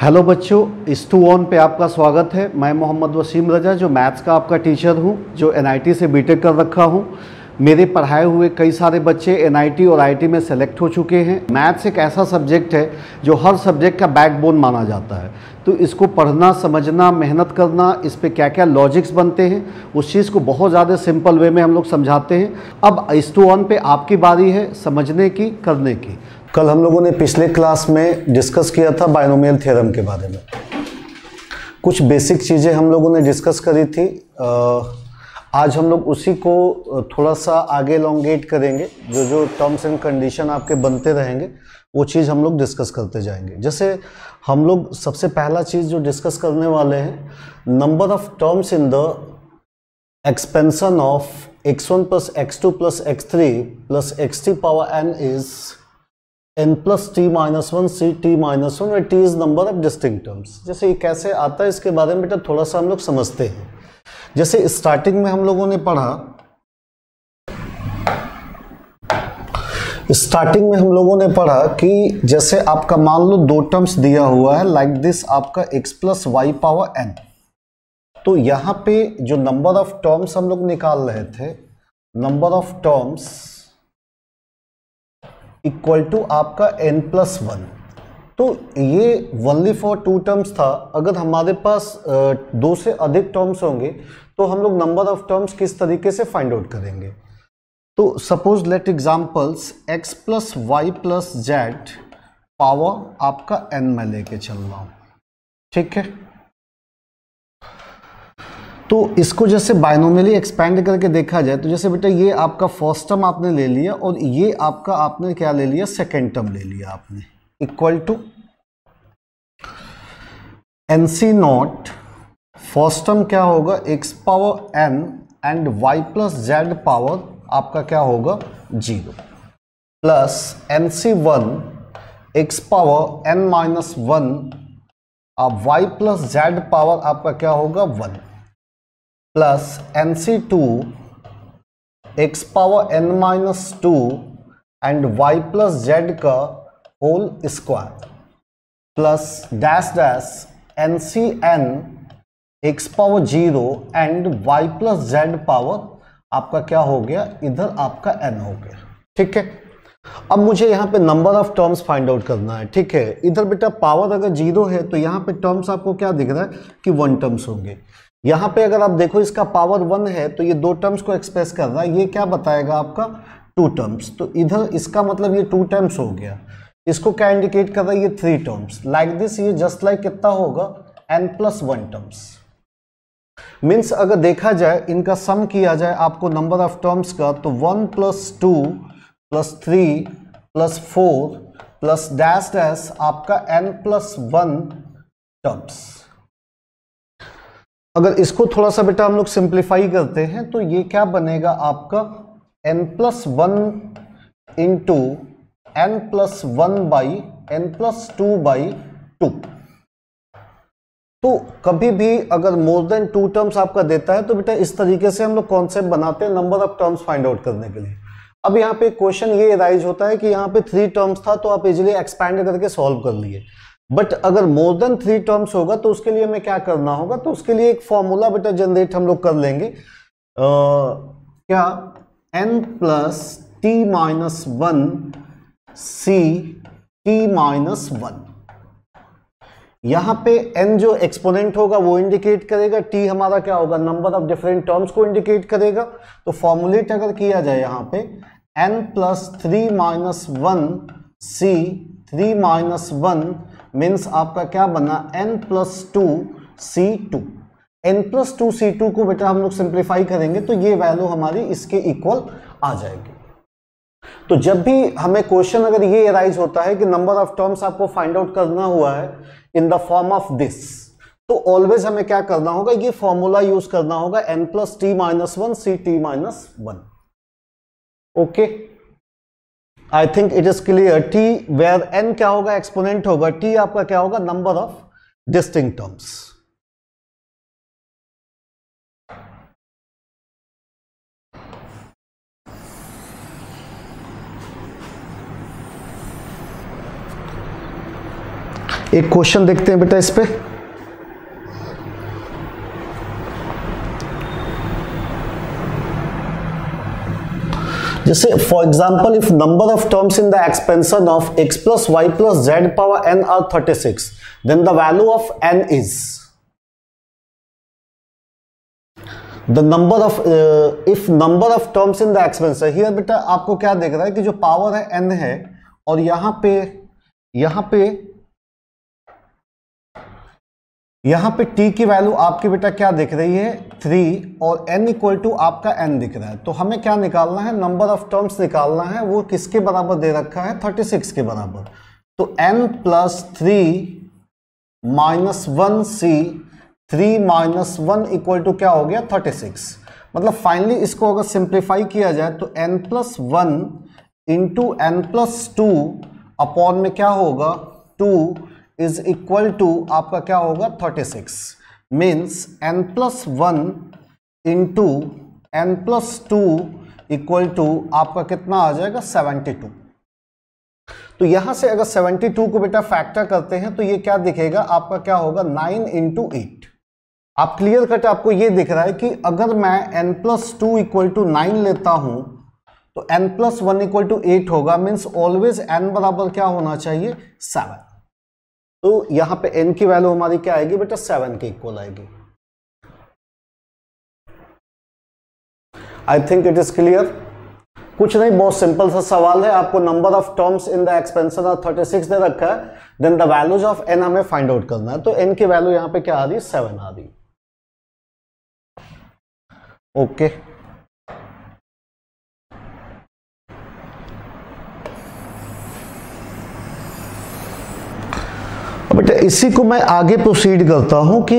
Hello बच्चों to on पे आपका स्वागत है मैं मोहम्मद वसीम रजा जो मैथ्स का आपका टीचर हूँ जो एनआईटी से बीटेक कर रखा हूँ मेरे पढ़ाए हुए कई सारे बच्चे एनआईटी और आईटी में सेलेक्ट हो चुके हैं मैथ्स एक ऐसा सब्जेक्ट है जो हर सब्जेक्ट का बैकबोन माना जाता है तो इसको पढ़ना समझना मेहनत करना इस पर क्या क्या लॉजिक्स बनते हैं उस चीज़ को बहुत ज़्यादा सिंपल वे में हम लोग समझाते हैं अब टू ऑन पे आपकी बारी है समझने की करने की कल हम लोगों ने पिछले क्लास में डिस्कस किया था बायनोमियल थ्योरम के बारे में कुछ बेसिक चीज़ें हम लोगों ने डिस्कस करी थी आज हम लोग उसी को थोड़ा सा आगे लॉन्गेट करेंगे जो जो टर्म्स एंड कंडीशन आपके बनते रहेंगे वो चीज़ हम लोग डिस्कस करते जाएंगे जैसे हम लोग सबसे पहला चीज़ जो डिस्कस करने वाले हैं number of terms in the expansion of x one plus x two plus x three plus x three power n is n plus t minus one c t minus one t is number of distinct terms जैसे ये कैसे आता है इसके बारे में बेटा थोड़ा सा हम लोग समझते हैं जैसे स्टार्टिंग में हम लोगों ने पढ़ा स्टार्टिंग में हम लोगों ने पढ़ा कि जैसे आपका मान लो दो टर्म्स दिया हुआ है लाइक like दिस आपका x plus y power n तो यहाँ पे जो नंबर ऑफ टर्म्स हम लोग निकाल रहे थे number of terms equal to आपका एन प्लस वन तो ये वनली फॉर टू टर्म्स था अगर हमारे पास दो से अधिक टर्म्स होंगे तो हम लोग नंबर ऑफ टर्म्स किस तरीके से फाइंड आउट करेंगे तो suppose let examples x plus y plus z power आपका एन में लेके चल रहा हूँ ठीक है तो इसको जैसे बायनोमली एक्सपेंड करके देखा जाए तो जैसे बेटा ये आपका फर्स्ट टर्म आपने ले लिया और ये आपका आपने क्या ले लिया सेकेंड टर्म ले लिया आपने equal to N c not first term क्या होगा x power n and y plus z power आपका क्या होगा zero plus n c one x power N minus one y plus z power आपका क्या होगा one plus n c two x power N minus two and y plus z का whole square plus dash dash n C n x power zero and y plus z power आपका क्या हो गया इधर आपका एन हो गया ठीक है अब मुझे यहाँ पे number of terms find out करना है ठीक है इधर बेटा पावर अगर जीरो है तो यहाँ पे टर्म्स आपको क्या दिख रहा है कि वन टर्म्स होंगे यहां पे अगर आप देखो इसका पावर वन है तो ये दो टर्म्स को एक्सप्रेस कर रहा है ये क्या बताएगा आपका टू टर्म्स तो इधर इसका मतलब ये टू टर्म्स हो गया इसको क्या इंडिकेट कर रहा है ये थ्री टर्म्स लाइक दिस ये जस्ट लाइक like कितना होगा n plus one terms means अगर देखा जाए इनका सम किया जाए आपको नंबर ऑफ टर्म्स का तो one plus two plus three plus four plus dash dash आपका एन प्लस वन टर्म्स अगर इसको थोड़ा सा बेटा हम लोग सिंप्लीफाई करते हैं तो ये क्या बनेगा आपका n plus one into n plus one by n plus two by two तो कभी भी अगर मोर देन टू टर्म्स आपका देता है तो बेटा इस तरीके से हम लोग कॉन्सेप्ट बनाते हैं number of terms find out करने के लिए अब यहाँ पे क्वेश्चन ये राइज होता है कि यहाँ पे थ्री टर्म्स था तो आप इजिली एक्सपैंड करके सॉल्व कर लिए बट अगर मोर देन थ्री टर्म्स होगा तो उसके लिए हमें क्या करना होगा तो उसके लिए एक फॉर्मूला बेटा जनरेट हम लोग कर लेंगे आ, क्या n plus t minus one c t minus one यहां पे n जो एक्सपोनेंट होगा वो इंडिकेट करेगा t हमारा क्या होगा नंबर ऑफ डिफरेंट टर्म्स को इंडिकेट करेगा तो फॉर्मुलेट अगर किया जाए यहां पे n plus three minus one सी थ्री माइनस वन मीन्स आपका क्या बना n plus two c two n plus two c two को बेटा हम लोग सिंप्लीफाई करेंगे तो ये वैल्यू हमारी इसके इक्वल आ जाएगी तो जब भी हमें क्वेश्चन अगर ये अराइज होता है कि नंबर ऑफ टर्म्स आपको फाइंड आउट करना हुआ है in the form of this तो ऑलवेज हमें क्या करना होगा ये फॉर्मूला यूज करना होगा n plus t minus one c t minus one okay I think it is clear t where n क्या होगा एक्सपोनेंट होगा टी आपका क्या होगा नंबर ऑफ डिस्टिंग टर्म्स एक क्वेश्चन देखते हैं बेटा इस पर जैसे for example if number of terms in the expansion of x plus y plus z power n r thirty six then the value of n is the number of if number of terms in the expansion here बेटा आपको क्या देख रहा है कि जो power है N है और यहाँ पे यहाँ पे यहाँ पे t की वैल्यू आपकी बेटा क्या दिख रही है थ्री और n इक्वल टू आपका n दिख रहा है तो हमें क्या निकालना है नंबर ऑफ टर्म्स निकालना है वो किसके बराबर दे रखा है थर्टी सिक्स के बराबर तो n plus three minus one C three minus one equal to क्या हो गया थर्टी सिक्स मतलब फाइनली इसको अगर सिंप्लीफाई किया जाए तो n plus one into n plus two upon में क्या होगा टू इज इक्वल टू आपका क्या होगा 36 six means n plus one into n plus two equal to आपका कितना आ जाएगा 72 तो यहां से अगर 72 को बेटा फैक्टर करते हैं तो ये क्या दिखेगा आपका क्या होगा 9 इंटू एट आप क्लियर कट आपको ये दिख रहा है कि अगर मैं n plus two equal to nine लेता हूं तो n plus one equal to eight होगा मीन्स ऑलवेज एन बराबर क्या होना चाहिए सेवन तो यहां पे एन की वैल्यू हमारी क्या आएगी बेटा सेवन के इक्वल आएगी I think it is clear कुछ नहीं बहुत सिंपल सा सवाल है आपको number of terms in the expansion thirty 36 दे रखा है then the values of n हमें फाइंड आउट करना है तो एन की वैल्यू यहां पे क्या आ रही है सेवन आ रही ओके okay. बट इसी को मैं आगे प्रोसीड करता हूं कि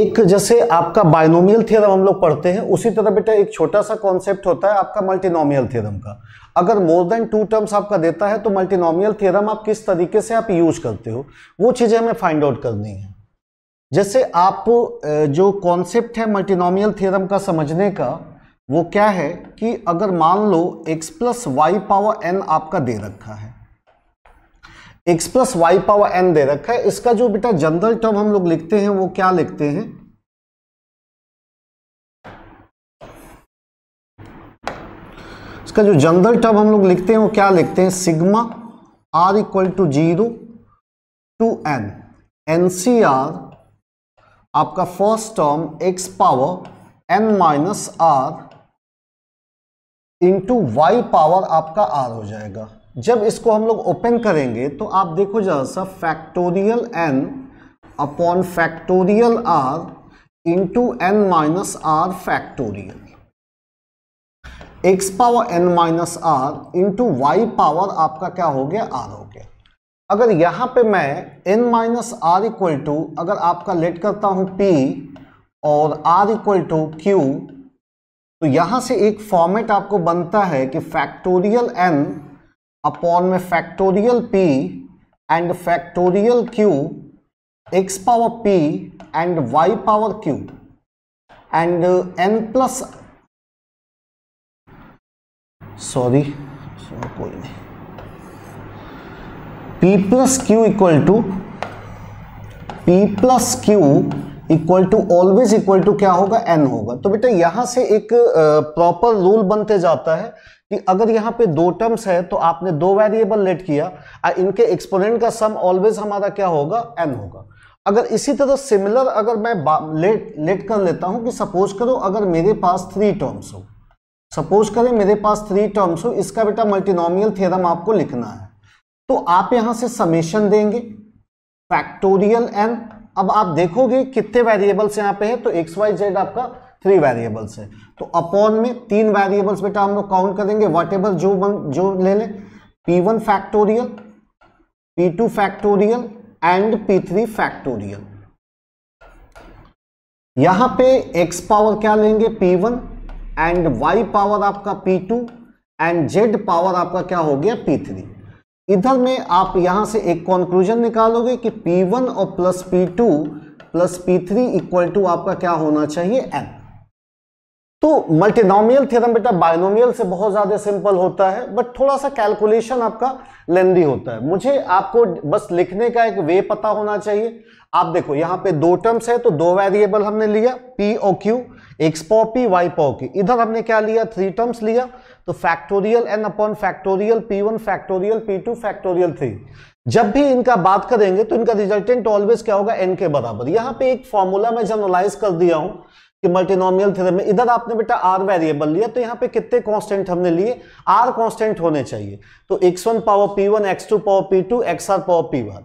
एक जैसे आपका बायनोमियल थ्योरम हम लोग पढ़ते हैं उसी तरह बेटा एक छोटा सा कॉन्सेप्ट होता है आपका मल्टीनोमियल थ्योरम का अगर मोर देन टू टर्म्स आपका देता है तो मल्टीनोमियल थ्योरम आप किस तरीके से आप यूज करते हो वो चीज़ें हमें फाइंड आउट करनी है जैसे आप जो कॉन्सेप्ट है मल्टीनोमियल थ्योरम का समझने का वो क्या है कि अगर मान लो x plus y power n आपका दे रखा है x plus y power n दे रखा है इसका जो बेटा जनरल टर्म हम लोग लिखते हैं वो क्या लिखते हैं इसका जो जनरल टर्म हम लोग लिखते हैं वो क्या लिखते हैं sigma r equal to zero to n n C r आपका first term x power N minus r into y power आपका आर हो जाएगा जब इसको हम लोग ओपन करेंगे तो आप देखो जरा सा factorial N upon factorial r into N minus r factorial x power N minus r into y power आपका क्या हो गया आर हो गया अगर यहां पे मैं n minus r equal to अगर आपका लेट करता हूं पी और आर इक्वल टू क्यू तो यहां से एक फॉर्मेट आपको बनता है कि फैक्टोरियल एन अपॉन में factorial p and factorial q x power p and y power q and uh, n plus sorry कोई नहीं p plus q equal to p plus q equal to always equal to क्या होगा n होगा तो बेटा यहां से एक प्रॉपर uh, रूल बनते जाता है कि अगर यहाँ पे दो टर्म्स है तो आपने दो वेरिएबल लेट किया और इनके एक्सपोनेंट का सम ऑलवेज हमारा क्या होगा एन होगा अगर इसी तरह सिमिलर अगर मैं लेट लेट कर लेता हूँ कि सपोज करो अगर मेरे पास थ्री टर्म्स हो सपोज करें मेरे पास थ्री टर्म्स हो इसका बेटा मल्टीनोमियल थ्योरम आपको लिखना है तो आप यहाँ से समेशन देंगे फैक्टोरियल एन अब आप देखोगे कितने वेरिएबल्स यहाँ पे है तो एक्स वाई जेड आपका थ्री वेरिएबल्स है तो अपॉन में तीन वेरिएबल्स बेटा हम लोग काउंट करेंगे वट एवर जो वन जो ले लें p one factorial p two factorial and p three factorial यहां पे x पावर क्या लेंगे p1 एंड y पावर आपका p2 एंड z पावर आपका क्या हो गया p3 इधर में आप यहां से एक कॉन्क्लूजन निकालोगे कि p1 और plus p2 plus p3 equal to आपका क्या होना चाहिए एन तो मल्टीनोमियल थ्योरम बेटा बाइनोमियल से बहुत ज़्यादा सिंपल होता है बट थोड़ा सा कैलकुलेशन आपका लेंदी होता है मुझे आपको बस लिखने का एक वे पता होना चाहिए आप देखो यहाँ पे दो टर्म्स है तो दो वेरिएबल हमने लिया पी और q x pow p y pow q इधर हमने क्या लिया थ्री टर्म्स लिया तो factorial N upon factorial p one factorial p two factorial three जब भी इनका बात करेंगे तो इनका रिजल्टेंट ऑलवेज क्या होगा एन के बराबर यहाँ पे एक फॉर्मूला मैं जनरलाइज कर दिया हूँ कि मल्टीनोमियल थे में इधर आपने बेटा आर वेरिएबल लिया तो यहाँ पे कितने कांस्टेंट हमने लिए आर कांस्टेंट होने चाहिए तो x one power p one x two power p two x r power p one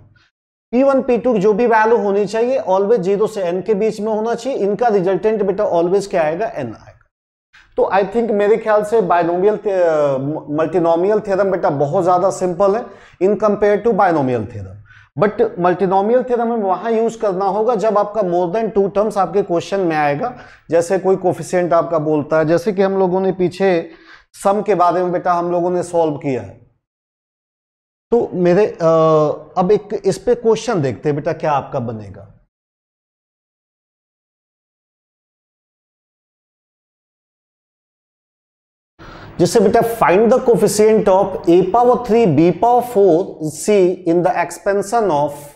p one p two जो भी वैल्यू होनी चाहिए ऑलवेज जीरो से एन के बीच में होना चाहिए इनका रिजल्टेंट बेटा ऑलवेज क्या आएगा एन आएगा तो आई थिंक मेरे ख्याल से बायनोमियल मल्टीनोमियल थेरम बेटा बहुत ज़्यादा सिंपल है in compare to binomial theorem but multinomial थे हमें वहां यूज करना होगा जब आपका मोर देन टू टर्म्स आपके क्वेश्चन में आएगा जैसे कोई कोफिशियंट आपका बोलता है जैसे कि हम लोगों ने पीछे सम के बारे में बेटा हम लोगों ने सॉल्व किया है तो मेरे आ, अब एक इस पे क्वेश्चन देखते हैं बेटा क्या आपका बनेगा जिससे बेटा find the coefficient of a power three b power four c in the expansion of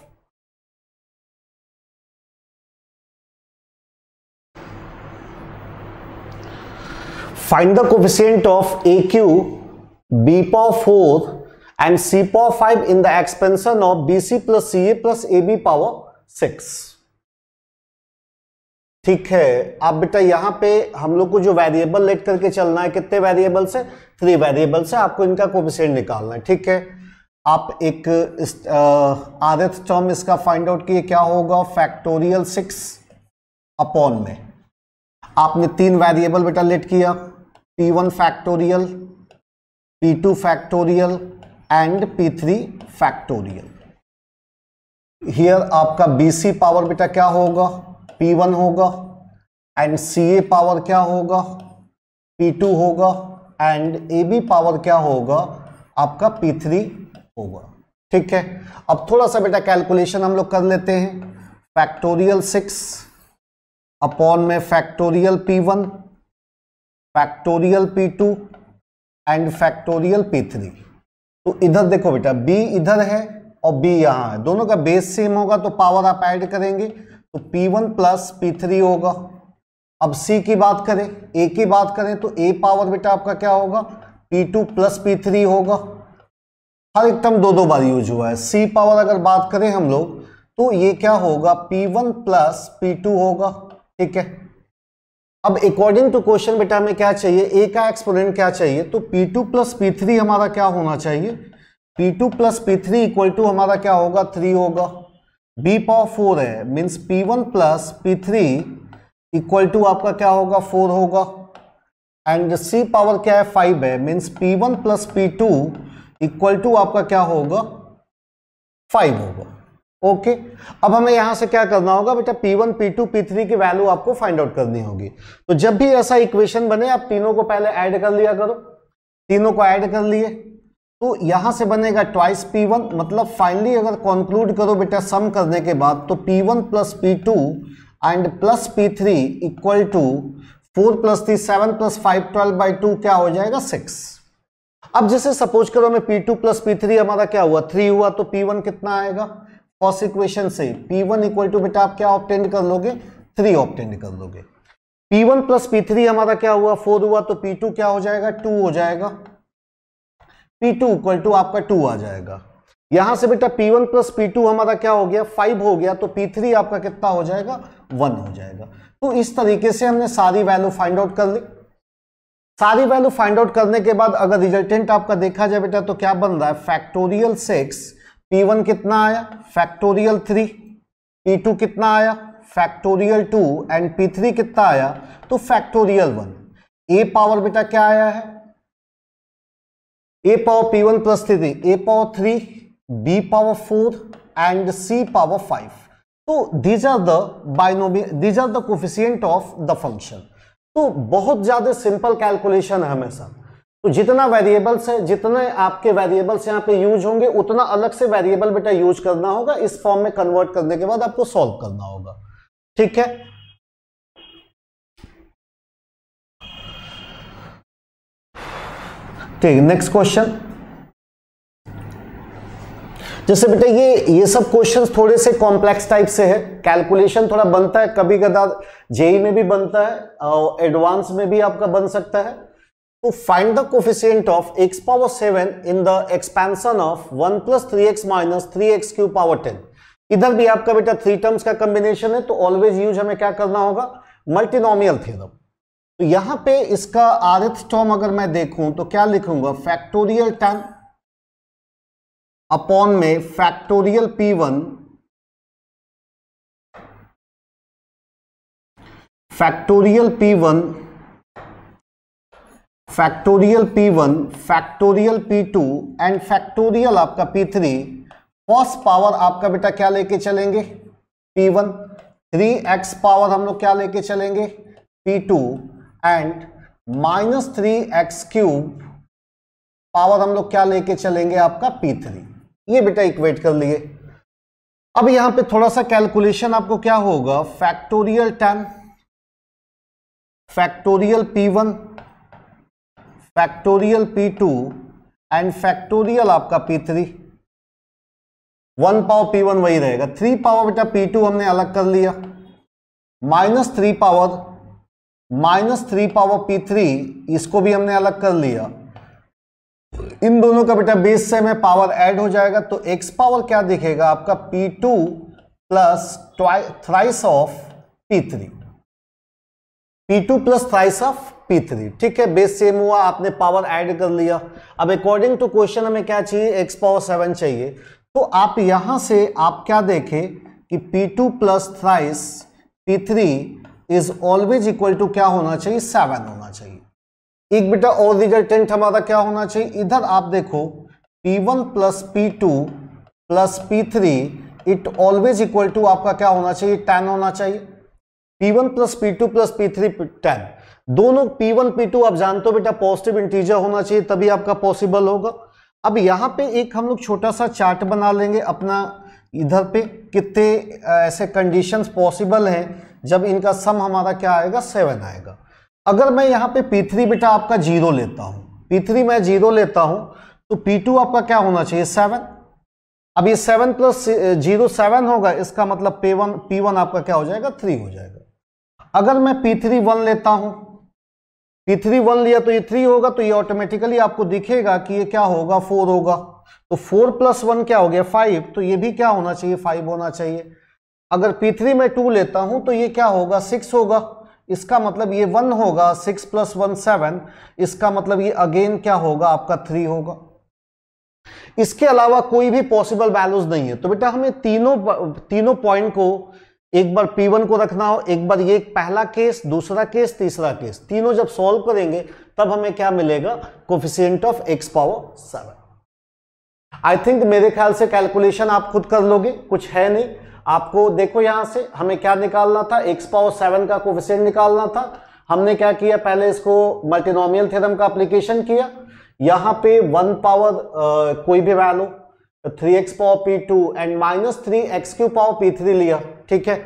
find the coefficient of aq b power 4 and c power 5 in the expansion of bc plus ca plus ab power 6 ठीक है आप बेटा यहाँ पे हम लोग को जो वेरिएबल लेट करके चलना है कितने वेरिएबल से थ्री वेरिएबल से आपको इनका कोविशेंट निकालना है ठीक है आप एक आदत टर्म इसका फाइंड आउट किए क्या होगा फैक्टोरियल सिक्स अपॉन में आपने तीन वेरिएबल बेटा लेट किया p one factorial p two factorial and p three factorial here आपका BC पावर बेटा क्या होगा पी वन होगा एंड सी ए पावर क्या होगा पी टू होगा एंड ए बी पावर क्या होगा आपका पी थ्री होगा ठीक है अब थोड़ा सा बेटा कैलकुलेशन हम लोग कर लेते हैं फैक्टोरियल सिक्स अपॉन में factorial p one factorial p two and factorial p three तो इधर देखो बेटा बी इधर है और बी यहाँ है दोनों का बेस सेम होगा तो पावर आप ऐड करेंगे तो P1 वन प्लस पी होगा अब C की बात करें A की बात करें तो A पावर बेटा आपका क्या होगा P2 टू प्लस पी होगा हर एक टर्म दो दो बार यूज हुआ है C पावर अगर बात करें हम लोग तो ये क्या होगा P1 वन प्लस पी होगा ठीक है अब अकॉर्डिंग टू क्वेश्चन बेटा हमें क्या चाहिए A का एक्सपोनेंट क्या चाहिए तो P2 टू प्लस पी हमारा क्या होना चाहिए P2 two plus p equal to हमारा क्या होगा थ्री होगा बी पावर फोर है means p one plus p three equal to आपका क्या होगा फोर होगा एंड सी पावर क्या है फाइव है means p one plus p two equal to आपका क्या होगा फाइव होगा ओके okay. अब हमें यहां से क्या करना होगा बेटा P1, P2, P3 की वैल्यू आपको फाइंड आउट करनी होगी तो जब भी ऐसा इक्वेशन बने आप तीनों को पहले ऐड कर लिया करो तीनों को ऐड कर लिए तो यहां से बनेगा ट्वाइस पी वन मतलब फाइनली अगर कॉन्क्लूड करो बेटा सम करने के बाद तो p one plus p two and plus p three equal to four plus three seven plus five twelve by two क्या हो जाएगा सिक्स अब जैसे सपोज करो मैं p two plus p three हमारा क्या हुआ थ्री हुआ तो पी वन कितना आएगा फर्स्ट इक्वेशन से पी वन इक्वल टू बेटा आप क्या ऑप्टेंड कर लोगे थ्री ऑप्टेंड कर लोगे p one plus p three हमारा क्या हुआ फोर हुआ तो पी टू क्या हो जाएगा टू हो जाएगा P2 टू इक्वल टू आपका टू आ जाएगा यहां से बेटा P1 वन प्लस पी हमारा क्या हो गया फाइव हो गया तो P3 आपका कितना हो जाएगा वन हो जाएगा तो इस तरीके से हमने सारी वैल्यू फाइंड आउट कर ली सारी वैल्यू फाइंड आउट करने के बाद अगर रिजल्टेंट आपका देखा जाए बेटा तो क्या बन रहा है फैक्टोरियल सिक्स P1 कितना आया फैक्टोरियल थ्री P2 कितना आया फैक्टोरियल टू एंड P3 कितना आया तो फैक्टोरियल वन ए पावर बेटा क्या आया है a power p one plus three a power three b power four and c power five तो these are the binomial these are the coefficient of the function तो बहुत ज्यादा सिंपल कैलकुलेशन है हमेशा तो जितना वेरिएबल्स है जितने आपके वेरिएबल्स यहाँ पे यूज होंगे उतना अलग से वेरिएबल बेटा यूज करना होगा इस फॉर्म में कन्वर्ट करने के बाद आपको सॉल्व करना होगा ठीक है ठीक नेक्स्ट क्वेश्चन जैसे बेटा ये ये सब क्वेश्चन थोड़े से कॉम्प्लेक्स टाइप से है कैलकुलेशन थोड़ा बनता है कभी कदा जेई e में भी बनता है और एडवांस में भी आपका बन सकता है find the coefficient of x power seven in the expansion of one plus three x minus three x cube power ten इधर भी आपका बेटा थ्री टर्म्स का कॉम्बिनेशन है तो ऑलवेज यूज हमें क्या करना होगा मल्टीनोमियल थ्योरम तो यहां पे इसका आरथ टर्म अगर मैं देखूं तो क्या लिखूंगा फैक्टोरियल टेन अपॉन में factorial p one factorial p one factorial p one factorial p two and factorial आपका पी थ्री कॉस पावर आपका बेटा क्या लेके चलेंगे p one three x power हम लोग क्या लेके चलेंगे p two and minus three x cube power हम लोग क्या लेके चलेंगे आपका पी थ्री ये बेटा इक्वेट कर लिए अब यहां पे थोड़ा सा कैलकुलेशन आपको क्या होगा factorial ten factorial p one factorial p two and factorial आपका p three one power p one वही रहेगा थ्री पावर बेटा पी टू हमने अलग कर लिया minus three power minus three power p three इसको भी हमने अलग कर लिया इन दोनों का बेटा बेस से में पावर ऐड हो जाएगा तो एक्स पावर क्या दिखेगा आपका p two plus thrice of p three p two plus thrice of p three ठीक है बेस सेम हुआ आपने पावर ऐड कर लिया अब अकॉर्डिंग टू क्वेश्चन हमें क्या चाहिए एक्स पावर सेवन चाहिए तो आप यहां से आप क्या देखें कि p two plus thrice p three is always equal to क्या होना चाहिए सेवन होना चाहिए एक बेटा और रिजल्ट टेंथ हमारा क्या होना चाहिए इधर आप देखो p one plus p two plus p three it always equal to आपका क्या होना चाहिए टेन होना चाहिए p one plus p two plus p three ten दोनों पी वन पी टू आप जानते हो बेटा पॉजिटिव इंटीजर होना चाहिए तभी आपका पॉसिबल होगा अब यहाँ पे एक हम लोग छोटा सा चार्ट बना लेंगे अपना इधर पे कितने ऐसे कंडीशंस पॉसिबल हैं जब इनका सम हमारा क्या आएगा सेवन आएगा अगर मैं यहाँ पे P3 बेटा आपका जीरो लेता हूँ P3 मैं जीरो लेता हूँ तो P2 आपका क्या होना चाहिए सेवन अब ये सेवन प्लस जीरो सेवन होगा इसका मतलब पे वन पी वन आपका क्या हो जाएगा थ्री हो जाएगा अगर मैं पी थ्री वन लेता हूं पी थ्री वन लिया तो ये थ्री होगा तो ये ऑटोमेटिकली आपको दिखेगा कि ये क्या होगा फोर होगा तो फोर प्लस वन क्या हो गया फाइव तो ये भी क्या होना चाहिए फाइव होना चाहिए अगर P3 में टू लेता हूं तो ये क्या होगा सिक्स होगा इसका मतलब ये वन होगा सिक्स प्लस वन सेवन इसका मतलब ये अगेन क्या होगा आपका थ्री होगा इसके अलावा कोई भी पॉसिबल वैल्यूज नहीं है तो बेटा हमें तीनों तीनों पॉइंट को एक बार P1 को रखना हो एक बार ये पहला केस दूसरा केस तीसरा केस तीनों जब सॉल्व करेंगे तब हमें क्या मिलेगा coefficient of x power seven I think मेरे ख्याल से कैलकुलेशन आप खुद कर लोगे कुछ है नहीं आपको देखो यहां से हमें क्या निकालना था एक्स पावर सेवन का कोफिशियंट निकालना था हमने क्या किया पहले इसको मल्टीनोमियल थ्योरम का अप्लीकेशन किया यहां पे वन पावर आ, कोई भी value three x power p two and minus three x cube power p three लिया ठीक है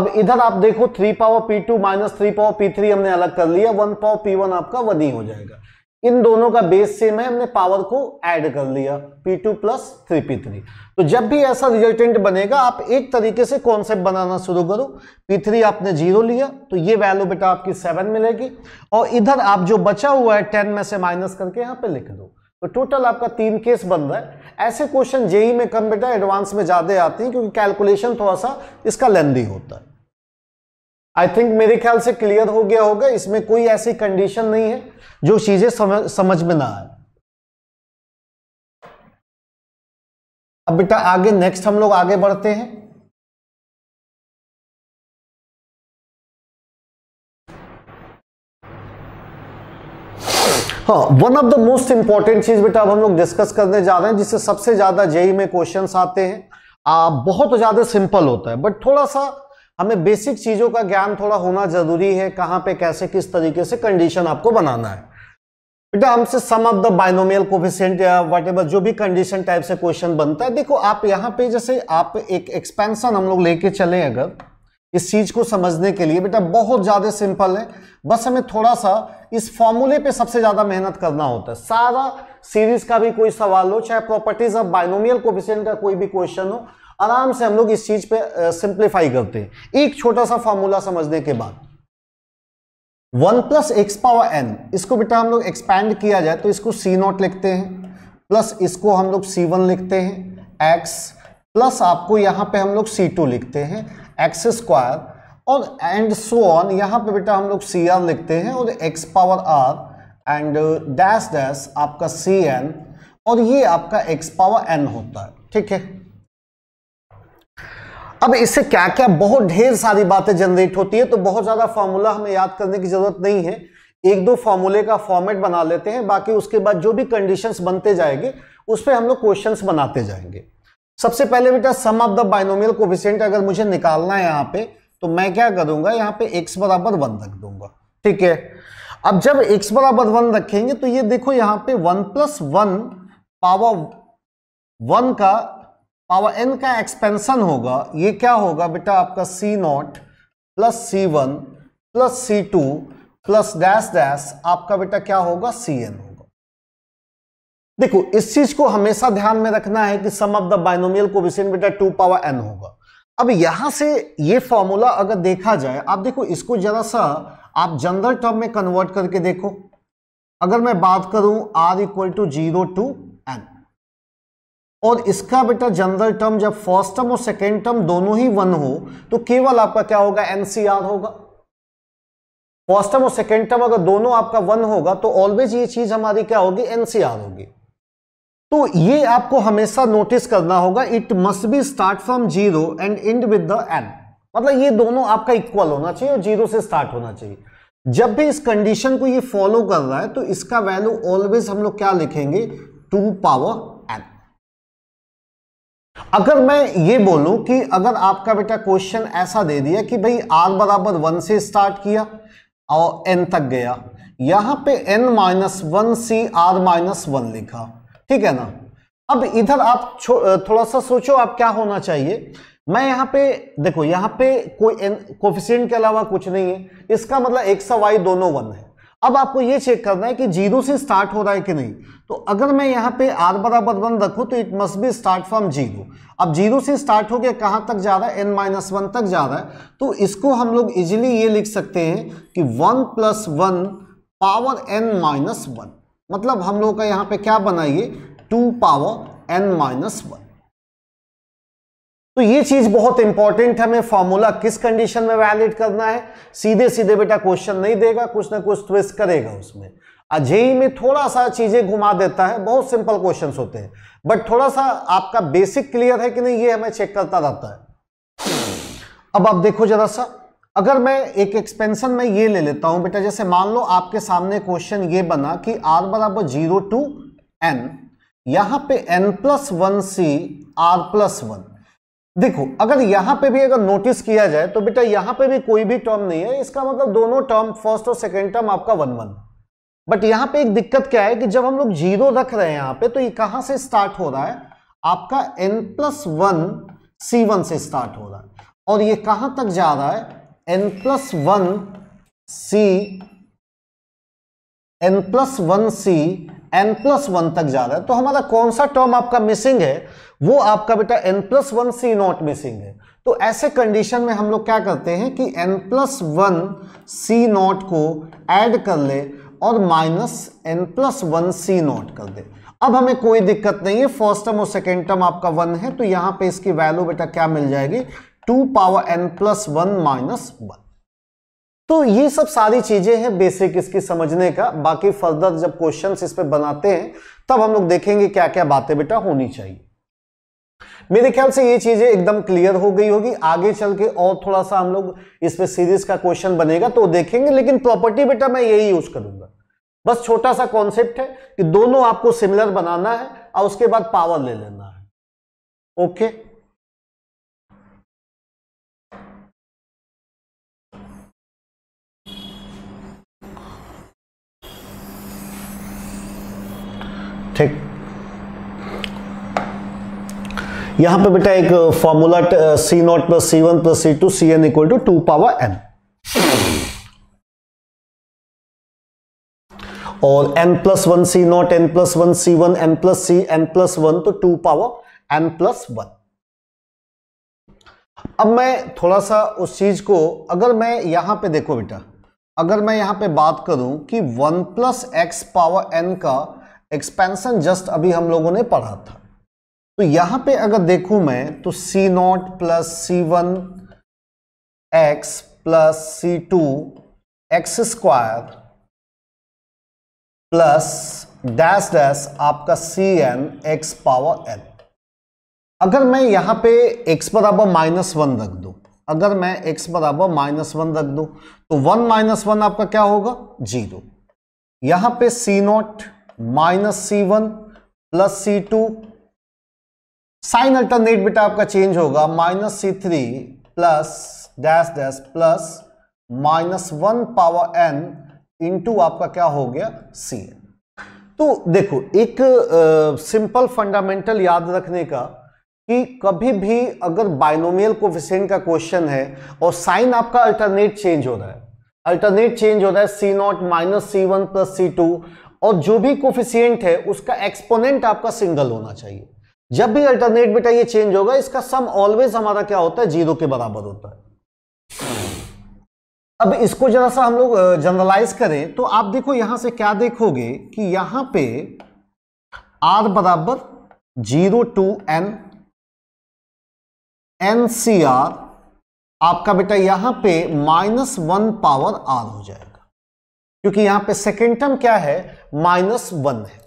अब इधर आप देखो three power p two minus three power p three हमने अलग कर लिया वन पावर पी वन आपका वन ही हो जाएगा इन दोनों का बेस सेम है हमने पावर को ऐड कर लिया P2 two plus three p three तो जब भी ऐसा रिजल्टेंट बनेगा आप एक तरीके से कॉन्सेप्ट बनाना शुरू करो P3 आपने जीरो लिया तो ये वैल्यू बेटा आपकी सेवन मिलेगी और इधर आप जो बचा हुआ है टेन में से माइनस करके यहाँ पे लिख दो तो टोटल आपका तीन केस बन रहा है ऐसे क्वेश्चन जेई में कम बेटा एडवांस में ज़्यादा आते हैं क्योंकि कैलकुलेशन थोड़ा सा इसका लेंदी होता है आई थिंक मेरे ख्याल से क्लियर हो गया होगा इसमें कोई ऐसी कंडीशन नहीं है जो चीजें समझ, समझ में ना आए अब बेटा आगे नेक्स्ट हम लोग आगे बढ़ते हैं हाँ one of the most important चीज बेटा अब हम लोग डिस्कस करने जा रहे हैं जिससे सबसे ज्यादा जेई में क्वेश्चंस आते हैं आ, बहुत ज्यादा सिंपल होता है बट थोड़ा सा हमें बेसिक चीजों का ज्ञान थोड़ा होना जरूरी है कहाँ पे कैसे किस तरीके से कंडीशन आपको बनाना है बेटा हमसे sum of the binomial coefficient या वट एवर जो भी कंडीशन टाइप से क्वेश्चन बनता है देखो आप यहाँ पे जैसे आप एक एक्सपेंशन हम लोग लेके चले अगर इस चीज को समझने के लिए बेटा बहुत ज्यादा सिंपल है बस हमें थोड़ा सा इस फॉर्मूले पे सबसे ज्यादा मेहनत करना होता है सारा सीरीज का भी कोई सवाल हो चाहे प्रॉपर्टीज ऑफ बाइनोमियल कोफिशियंट का कोई भी क्वेश्चन हो आराम से हम लोग इस चीज पे सिंप्लीफाई करते हैं एक छोटा सा फॉर्मूला समझने के बाद one plus x power n इसको बेटा हम लोग एक्सपैंड किया जाए तो इसको सी नॉट लिखते हैं प्लस इसको हम लोग सी वन लिखते हैं एक्स प्लस आपको यहाँ पे हम लोग सी टू लिखते हैं एक्स स्क्वायर और एंड सो ऑन यहाँ पे बेटा हम लोग सी आर लिखते हैं और x power r and dash dash आपका सी एन और ये आपका एक्स पावर एन होता है ठीक है अब इससे क्या क्या बहुत ढेर सारी बातें जनरेट होती है तो बहुत ज़्यादा फॉर्मूला हमें याद करने की ज़रूरत नहीं है एक दो फॉर्मूले का फॉर्मेट बना लेते हैं बाकी उसके बाद जो भी कंडीशंस बनते जाएंगे उस पर हम लोग क्वेश्चन बनाते जाएंगे सबसे पहले बेटा sum of the binomial coefficient अगर मुझे निकालना है यहाँ पे तो मैं क्या करूंगा यहाँ पे एक्स बराबर वन रख दूंगा ठीक है अब जब x बराबर वन रखेंगे तो ये देखो यहाँ पे one plus one power one का पावर एन का एक्सपेंशन होगा ये क्या होगा बेटा आपका सी नॉट प्लस सी वन प्लस सी टू प्लस डैश डैश आपका बेटा क्या होगा सी एन होगा देखो इस चीज को हमेशा ध्यान में रखना है कि sum of the binomial coefficient बेटा टू पावर एन होगा अब यहां से ये फॉर्मूला अगर देखा जाए आप देखो इसको जरा सा आप जनरल टर्म में कन्वर्ट करके देखो अगर मैं बात करूं r equal to zero to और इसका बेटा जनरल टर्म जब फर्स्ट टर्म और सेकेंड टर्म दोनों ही वन हो तो केवल आपका क्या होगा एनसीआर होगा फर्स्ट टर्म और सेकेंड टर्म अगर दोनों आपका वन होगा तो ऑलवेज ये चीज हमारी क्या होगी एनसीआर होगी तो ये आपको हमेशा नोटिस करना होगा it must be start from zero and end with the n मतलब ये दोनों आपका इक्वल होना चाहिए और जीरो से स्टार्ट होना चाहिए जब भी इस कंडीशन को ये फॉलो कर रहा है तो इसका वैल्यू ऑलवेज हम लोग क्या लिखेंगे टू पावर अगर मैं ये बोलूं कि अगर आपका बेटा क्वेश्चन ऐसा दे दिया कि भाई आर बराबर वन से स्टार्ट किया और एन तक गया यहां पे एन माइनस वन सी आर माइनस वन लिखा ठीक है ना अब इधर आप थोड़ा सा सोचो आप क्या होना चाहिए मैं यहां पे देखो यहां पे कोई एन कोफिशियंट के अलावा कुछ नहीं है इसका मतलब एक्स वाई दोनों वन है अब आपको ये चेक करना है कि जीरो से स्टार्ट हो रहा है कि नहीं तो अगर मैं यहाँ पे आर बराबर वन रखूँ तो it must be start from zero अब जीरो से स्टार्ट हो गया कहाँ तक जा रहा है एन माइनस वन तक जा रहा है तो इसको हम लोग इजिली ये लिख सकते हैं कि one plus one power N minus one मतलब हम लोग का यहाँ पे क्या बनाइए two power N minus one तो ये चीज बहुत इंपॉर्टेंट है हमें फॉर्मूला किस कंडीशन में वैलिड करना है सीधे सीधे बेटा क्वेश्चन नहीं देगा कुछ ना कुछ ट्विस्ट करेगा उसमें अजय में थोड़ा सा चीजें घुमा देता है बहुत सिंपल क्वेश्चन होते हैं बट थोड़ा सा आपका बेसिक क्लियर है कि नहीं ये हमें चेक करता रहता है अब आप देखो जरा सा अगर मैं एक एक्सपेंशन में ये ले लेता हूं बेटा जैसे मान लो आपके सामने क्वेश्चन ये बना कि आर बराबर जीरो टू एन यहां पर एन प्लस वन सी आर प्लस वन देखो अगर यहां पे भी अगर नोटिस किया जाए तो बेटा यहां पे भी कोई भी टर्म नहीं है इसका मतलब दोनों टर्म फर्स्ट और सेकेंड टर्म आपका वन वन बट यहां पे एक दिक्कत क्या है कि जब हम लोग जीरो रख रहे हैं यहां पे तो ये कहां से स्टार्ट हो रहा है आपका n plus one C one से स्टार्ट हो रहा है और ये कहां तक जा रहा है n plus one C n plus one C n plus one तक जा रहा है तो हमारा कौन सा टर्म आपका मिसिंग है वो आपका बेटा n plus one C naught missing है तो ऐसे कंडीशन में हम लोग क्या करते हैं कि n plus one C naught को ऐड कर ले और minus n plus one C naught कर दे अब हमें कोई दिक्कत नहीं है फर्स्ट टर्म और सेकेंड टर्म आपका वन है तो यहां पे इसकी वैल्यू बेटा क्या मिल जाएगी two power n plus one minus one तो ये सब सारी चीजें हैं बेसिक इसकी समझने का बाकी फर्दर जब क्वेश्चंस इस पे बनाते हैं तब हम लोग देखेंगे क्या क्या बातें बेटा होनी चाहिए मेरे ख्याल से ये चीजें एकदम क्लियर हो गई होगी आगे चल के और थोड़ा सा हम लोग इस पे सीरीज का क्वेश्चन बनेगा तो देखेंगे लेकिन प्रॉपर्टी बेटा मैं यही यूज करूंगा बस छोटा सा कॉन्सेप्ट है कि दोनों आपको सिमिलर बनाना है और उसके बाद पावर ले लेना है ओके यहां पे बेटा एक formula C naught plus C one plus C two C n equal to two power n और n plus one C naught n plus one C one n plus C n plus one तो two power n plus one अब मैं थोड़ा सा उस चीज को अगर मैं यहां पे देखो बेटा अगर मैं यहां पे बात करूं कि one plus x power n का एक्सपेंशन जस्ट अभी हम लोगों ने पढ़ा था तो यहां पे अगर देखू मैं तो सी नॉट प्लस सी वन एक्स प्लस सी two x square plus dash dash आपका सी एन एक्स पावर एन अगर मैं यहां पे x बराबर माइनस वन रख दू अगर मैं x बराबर माइनस वन रख दू तो वन माइनस वन आपका क्या होगा जीरो यहां पे c naught minus C one plus सी टू साइन अल्टरनेट बेटा आपका चेंज होगा minus C three plus dash dash plus minus one power n into आपका क्या हो गया सी एन तो देखो एक सिंपल फंडामेंटल याद रखने का कि कभी भी अगर बाइनोमियल कोफिशियंट का क्वेश्चन है और साइन आपका अल्टरनेट चेंज हो रहा है अल्टरनेट चेंज हो रहा है C naught minus C one plus सी टू और जो भी कोफिशियंट है उसका एक्सपोनेंट आपका सिंगल होना चाहिए जब भी अल्टरनेट बेटा ये चेंज होगा इसका सम ऑलवेज हमारा क्या होता है जीरो के बराबर होता है अब इसको जरा सा हम लोग जनरलाइज करें तो आप देखो यहां से क्या देखोगे कि यहां पे आर बराबर zero to n n C r आपका बेटा यहां पे माइनस वन पावर आर हो जाएगा क्योंकि यहां पे सेकेंड टर्म क्या है माइनस वन है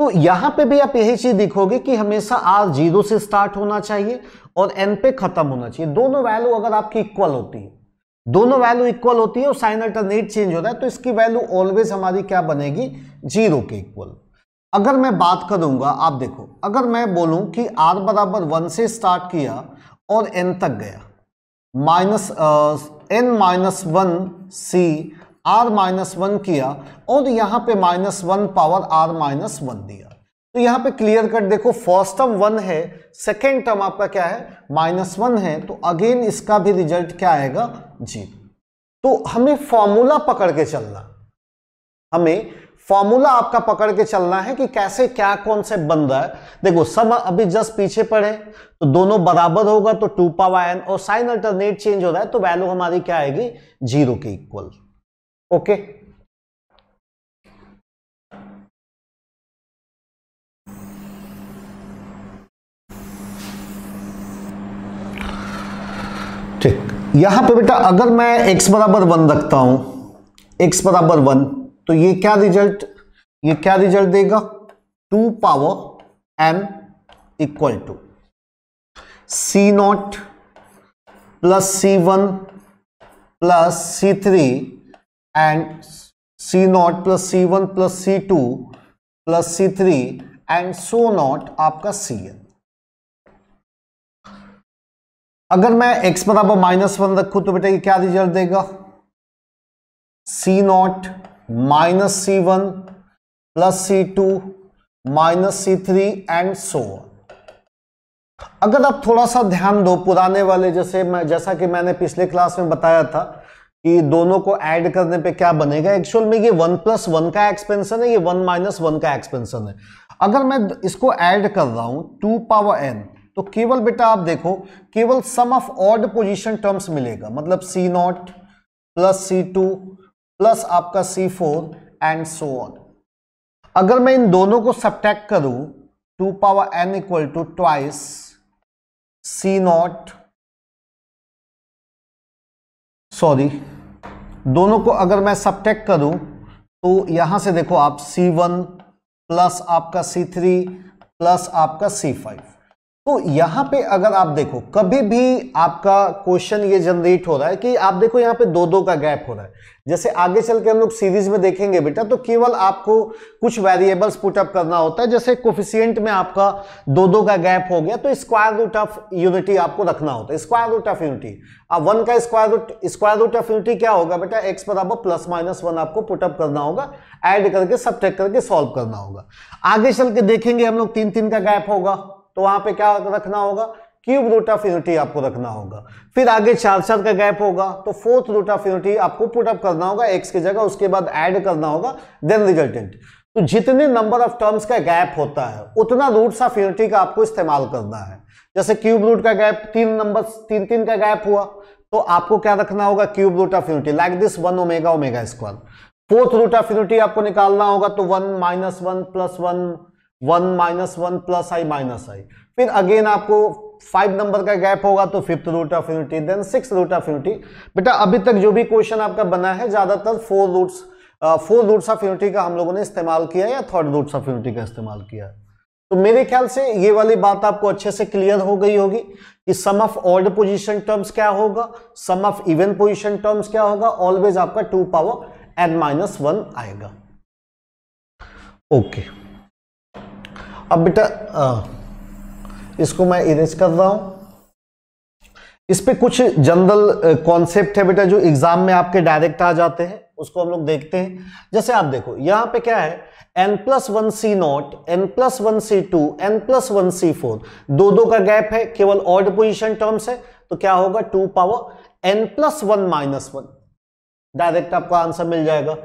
तो यहां पे भी आप यही चीज देखोगे कि हमेशा आर जीरो से स्टार्ट होना चाहिए और एन पे खत्म होना चाहिए दोनों वैल्यू अगर आपकी इक्वल होती है दोनों वैल्यू इक्वल होती है और साइन अल्टरनेट चेंज हो रहा है तो इसकी वैल्यू ऑलवेज हमारी क्या बनेगी जीरो के इक्वल अगर मैं बात करूंगा आप देखो अगर मैं बोलूं कि आर बराबर वन से स्टार्ट किया और एन तक गया माइनस एन माइनस वन सी आर माइनस वन किया और यहां पे minus one power r minus one दिया तो यहां पे क्लियर कट देखो फर्स्ट टर्म वन है सेकेंड टर्म आपका क्या है माइनस वन है तो अगेन इसका भी रिजल्ट क्या आएगा जीरो तो हमें फॉर्मूला पकड़ के चलना हमें फॉर्मूला आपका पकड़ के चलना है कि कैसे क्या कॉन्सेप्ट बन रहा है देखो सब अभी जस्ट पीछे पड़े तो दोनों बराबर होगा तो टू पावर एन और साइन अल्टरनेट चेंज हो रहा है तो वैल्यू हमारी क्या आएगी जीरो के इक्वल ओके ठीक यहां पे बेटा अगर मैं x बराबर वन रखता हूं x बराबर वन तो ये क्या रिजल्ट ये क्या रिजल्ट देगा two power m equal to C naught plus C one plus C three and C naught plus C1 plus C2 plus C3 and so on आपका सी एन अगर मैं x बराबर माइनस वन रखू तो बेटा ये क्या रिजल्ट देगा C naught minus C one plus C two minus C three and so अगर आप थोड़ा सा ध्यान दो पुराने वाले जैसे मैं जैसा कि मैंने पिछले क्लास में बताया था कि दोनों को ऐड करने पे क्या बनेगा एक्चुअल में ये वन प्लस वन का एक्सपेंशन है ये वन माइनस वन का एक्सपेंशन है अगर मैं इसको ऐड कर रहा हूं टू पावर एन तो केवल बेटा आप देखो केवल sum of odd position terms मिलेगा मतलब सी नॉट प्लस सी टू प्लस आपका C four and so on अगर मैं इन दोनों को सब्टैक्ट करूं two power n equal to twice C naught sorry दोनों को अगर मैं सब्टेक्ट करूं तो यहां से देखो आप C1 प्लस आपका C3 प्लस आपका C5 तो यहां पे अगर आप देखो कभी भी आपका क्वेश्चन ये जनरेट हो रहा है कि आप देखो यहां पे दो दो का गैप हो रहा है जैसे आगे चल के हम लोग सीरीज में देखेंगे बेटा तो केवल आपको कुछ वेरिएबल्स पुटअप करना होता है जैसे कोफिशियंट में आपका दो दो का गैप हो गया तो स्क्वायर रूट ऑफ यूनिटी आपको रखना होता है स्क्वायर रूट ऑफ यूनिटी अब वन का square root square root of unity क्या होगा बेटा एक्स बराबर प्लस माइनस वन आपको पुटअप करना होगा एड करके सब करके सॉल्व करना होगा आगे चल के देखेंगे हम लोग तीन तीन का गैप होगा तो वहां पे क्या रखना होगा क्यूब रूट ऑफ यूनिटी आपको रखना होगा फिर आगे चार चार का गैप होगा तो फोर्थ रूट ऑफ यूनिटी आपको पुटअप करना होगा एक्स की जगह उसके बाद एड करना होगा देन रिजल्टेंट तो जितने नंबर ऑफ टर्म्स का गैप होता है उतना रूट्स ऑफ यूनिटी का आपको इस्तेमाल करना है जैसे क्यूब रूट का गैप तीन नंबर तीन तीन का गैप हुआ तो आपको क्या रखना होगा cube root of unity like this one omega omega square fourth root of unity आपको निकालना होगा तो one minus one plus one one minus one plus i minus i फिर अगेन आपको फाइव नंबर का गैप होगा तो fifth root of unity then six root of unity बेटा अभी तक जो भी क्वेश्चन आपका बना है ज्यादातर four roots four roots of unity का हम लोगों ने इस्तेमाल किया या थर्ड रूट्स ऑफ यूनिटी का इस्तेमाल किया तो मेरे ख्याल से ये वाली बात आपको अच्छे से क्लियर हो गई होगी कि sum of odd position terms क्या होगा sum of even position terms क्या होगा ऑलवेज आपका two power N minus one आएगा ओके okay. अब बेटा इसको मैं इरेज कर रहा हूं इस पे कुछ जनरल कॉन्सेप्ट है बेटा जो एग्जाम में आपके डायरेक्ट आ जाते हैं उसको हम लोग देखते हैं जैसे आप देखो यहां पे क्या है n plus one C naught n plus one C two n plus one C four दो दो का गैप है केवल ऑर्ड पोजिशन टर्म्स है तो क्या होगा two power n plus one minus one direct आपको आंसर मिल जाएगा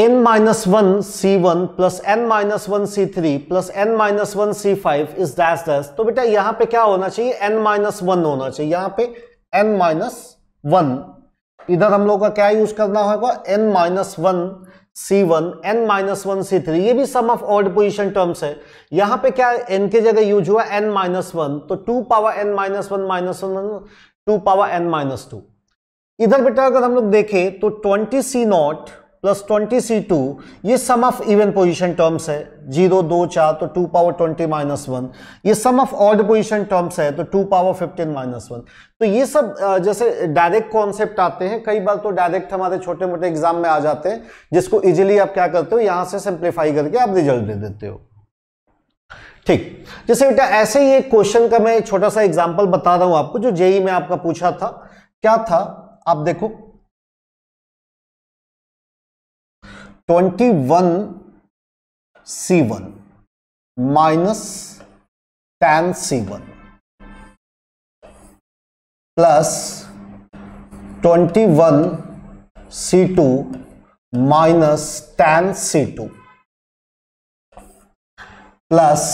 n minus one C one plus n minus one C three plus n minus one C five is dash dash तो बेटा यहाँ पे क्या होना चाहिए एन माइनस वन होना चाहिए यहाँ पे एन माइनस वन इधर हम लोग का क्या यूज करना होगा n minus one C one N minus one सी थ्री ये भी sum of odd position terms है यहाँ पे क्या एन के जगह यूज हुआ एन माइनस वन तो two power N minus one minus one two power N minus two इधर बेटा अगर हम लोग देखें तो twenty C naught plus twenty C two ये sum of even position terms है जीरो दो चार तो two power twenty minus one ये sum of odd position terms है तो two power fifteen minus one तो ये सब जैसे डायरेक्ट कॉन्सेप्ट आते हैं कई बार तो डायरेक्ट हमारे छोटे मोटे एग्जाम में आ जाते हैं जिसको इजिली आप क्या करते हो यहां से सिंप्लीफाई करके आप रिजल्ट दे देते हो ठीक जैसे बेटा ऐसे ही एक क्वेश्चन का मैं छोटा सा एग्जाम्पल बता रहा हूं आपको जो जेई में आपका पूछा था क्या था आप देखो twenty one C one minus ten C one plus twenty one C two minus ten C two plus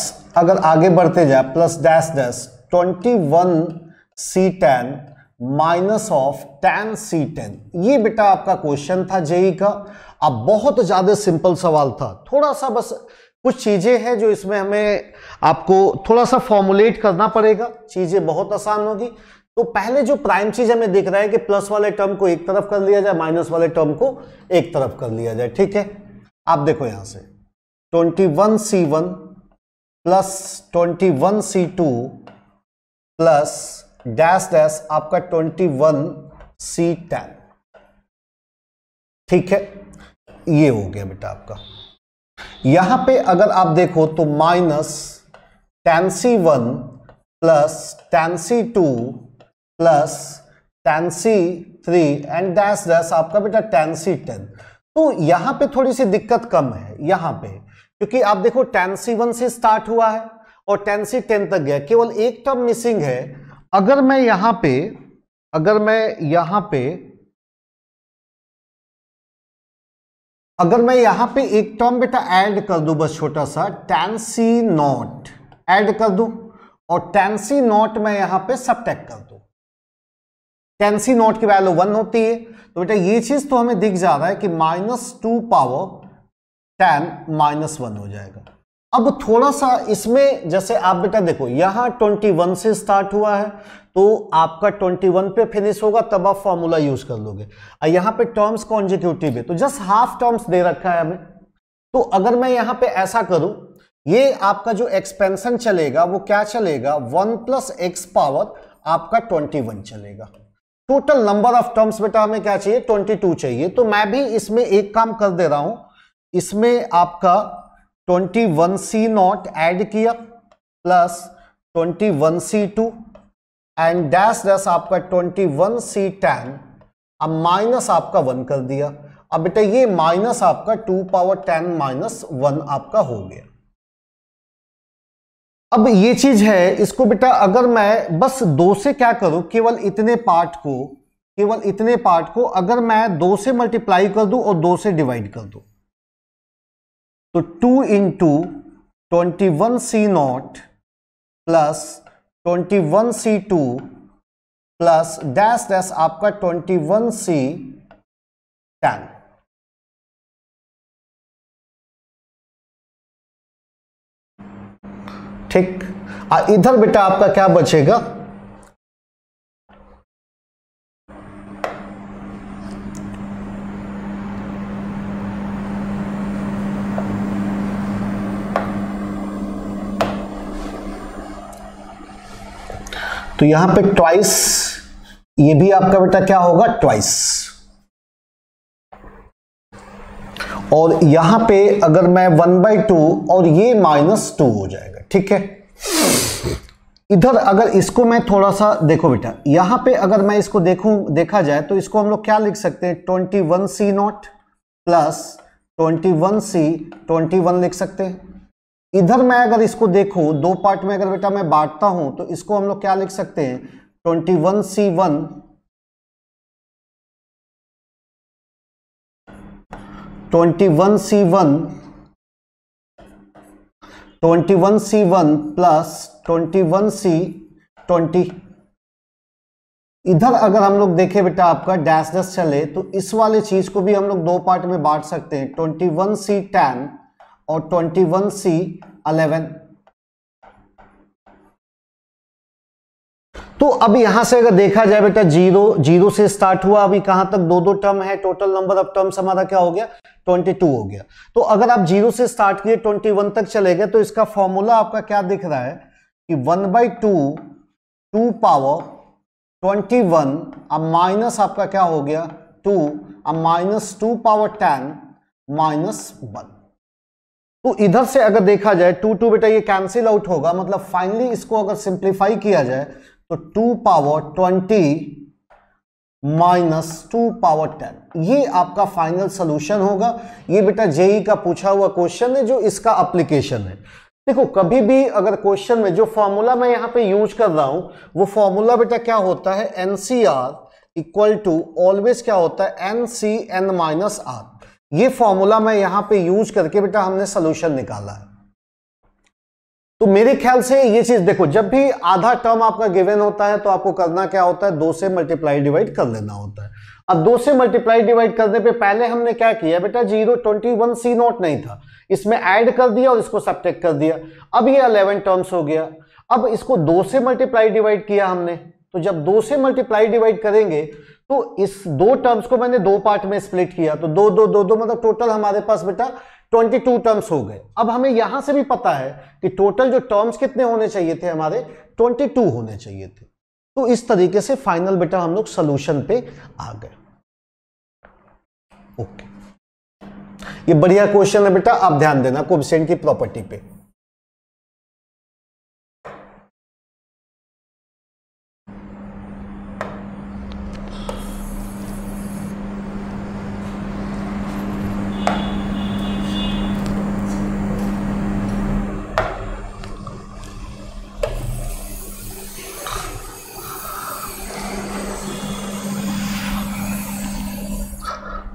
अगर आगे बढ़ते जाए plus dash dash twenty one C ten minus of ten C ten ये बेटा आपका क्वेश्चन था JEE e का अब बहुत ज़्यादा सिंपल सवाल था थोड़ा सा बस कुछ चीज़ें हैं जो इसमें हमें आपको थोड़ा सा फॉर्मुलेट करना पड़ेगा चीज़ें बहुत आसान होगी तो पहले जो प्राइम चीज़ हमें दिख रहा है कि प्लस वाले टर्म को एक तरफ कर लिया जाए माइनस वाले टर्म को एक तरफ कर लिया जाए ठीक है आप देखो यहां से twenty one C one plus twenty one C two plus dash dash आपका ट्वेंटी वन सी टेन ठीक है ये हो गया बेटा आपका यहां पे अगर आप देखो तो minus ten C one plus ten C two plus ten C three and dash dash आपका बेटा टेन सी टेन तो यहां पे थोड़ी सी दिक्कत कम है यहां पे क्योंकि आप देखो टेन सी वन से स्टार्ट हुआ है और टेन सी टेन तक गया केवल एक टर्म मिसिंग है अगर मैं यहां पे अगर मैं यहां पे अगर मैं यहां पे एक टर्म बेटा ऐड कर दू बस छोटा सा टेन सी नॉट ऐड कर दू और टेन सी नॉट मैं यहां पे सब कर दू टेन सी नॉट की वैल्यू वन होती है तो बेटा ये चीज़ तो हमें दिख जा रहा है कि minus two power ten minus one हो जाएगा अब थोड़ा सा इसमें जैसे आप बेटा देखो यहां ट्वेंटी वन से स्टार्ट हुआ है तो आपका 21 पे फिनिश होगा तब आप फॉर्मूला यूज कर लोगे यहां पे टर्म्स कॉन्जिक्यूटिव है तो जस्ट हाफ टर्म्स दे रखा है हमें तो अगर मैं यहां पे ऐसा करूं ये आपका जो एक्सपेंशन चलेगा वो क्या चलेगा वन प्लस एक्स पावर आपका ट्वेंटी वन चलेगा टोटल नंबर ऑफ टर्म्स बेटा हमें क्या चाहिए ट्वेंटी टू चाहिए तो मैं भी इसमें एक काम कर दे रहा हूं इसमें आपका twenty one C naught add किया plus twenty one C two and dash dash आपका ट्वेंटी वन सी टेन अब माइनस आपका वन कर दिया अब बेटा ये माइनस आपका two power ten minus one आपका हो गया अब ये चीज है इसको बेटा अगर मैं बस दो से क्या करूं केवल इतने पार्ट को केवल इतने पार्ट को अगर मैं दो से मल्टीप्लाई कर दूं और दो से डिवाइड कर दूं तो two into twenty one C naught plus twenty one C two plus dash dash आपका ट्वेंटी वन सी टेन ठीक इधर बेटा आपका क्या बचेगा तो यहां पे ट्वाइस ये भी आपका बेटा क्या होगा ट्वाइस और यहां पे अगर मैं वन बाई टू और ये माइनस टू हो जाएगा ठीक है इधर अगर इसको मैं थोड़ा सा देखो बेटा यहां पे अगर मैं इसको देखू देखा जाए तो इसको हम लोग क्या लिख सकते हैं twenty one C naught plus twenty one C twenty one लिख सकते हैं इधर मैं अगर इसको देखूं दो पार्ट में अगर बेटा मैं बांटता हूं तो इसको हम लोग क्या लिख सकते हैं twenty one C one twenty one C one twenty one C one plus twenty one C twenty इधर अगर हम लोग देखें बेटा आपका डैश डैश चले तो इस वाले चीज को भी हम लोग दो पार्ट में बांट सकते हैं ट्वेंटी वन सी टेन और ट्वेंटी वन सी अलेवन तो अब यहां से अगर देखा जाए बेटा जीरो जीरो से स्टार्ट हुआ अभी कहां तक दो दो टर्म है टोटल नंबर ऑफ टर्म्स हमारा क्या हो गया 22 हो गया तो अगर आप जीरो से स्टार्ट किए 21 तक चले गए तो इसका फॉर्मूला आपका क्या दिख रहा है कि one by two two power twenty one अब माइनस आपका क्या हो गया टू अब minus two power ten minus one तो इधर से अगर देखा जाए टू टू बेटा ये कैंसिल आउट होगा मतलब फाइनली इसको अगर सिंप्लीफाई किया जाए तो two power twenty minus two power ten ये आपका फाइनल सोल्यूशन होगा ये बेटा जेई का पूछा हुआ क्वेश्चन है जो इसका अप्लीकेशन है देखो कभी भी अगर क्वेश्चन में जो फॉर्मूला मैं यहां पे यूज कर रहा हूं वो फॉर्मूला बेटा क्या होता है एनसीआर इक्वल टू ऑलवेज क्या होता है n C N minus r ये फॉर्मूला मैं यहां पे यूज करके बेटा हमने सोल्यूशन निकाला है तो मेरे ख्याल से ये चीज देखो जब भी आधा टर्म आपका गिवन होता है तो आपको करना क्या होता है दो से मल्टीप्लाई डिवाइड कर लेना होता है अब दो से मल्टीप्लाई डिवाइड करने पे पहले हमने क्या किया बेटा zero twenty one C naught नहीं था इसमें ऐड कर दिया और इसको सब्टेक्ट कर दिया अब ये अलेवन टर्म्स हो गया अब इसको दो से मल्टीप्लाई डिवाइड किया हमने तो जब दो से मल्टीप्लाई डिवाइड करेंगे तो इस दो टर्म्स को मैंने दो पार्ट में स्प्लिट किया तो दो दो दो दो मतलब टोटल हमारे पास बेटा 22 टर्म्स हो गए अब हमें यहां से भी पता है कि टोटल जो टर्म्स कितने होने चाहिए थे हमारे 22 होने चाहिए थे तो इस तरीके से फाइनल बेटा हम लोग सोल्यूशन पे आ गए ओके ये बढ़िया क्वेश्चन है बेटा आप ध्यान देना कोविशेंट की प्रॉपर्टी पे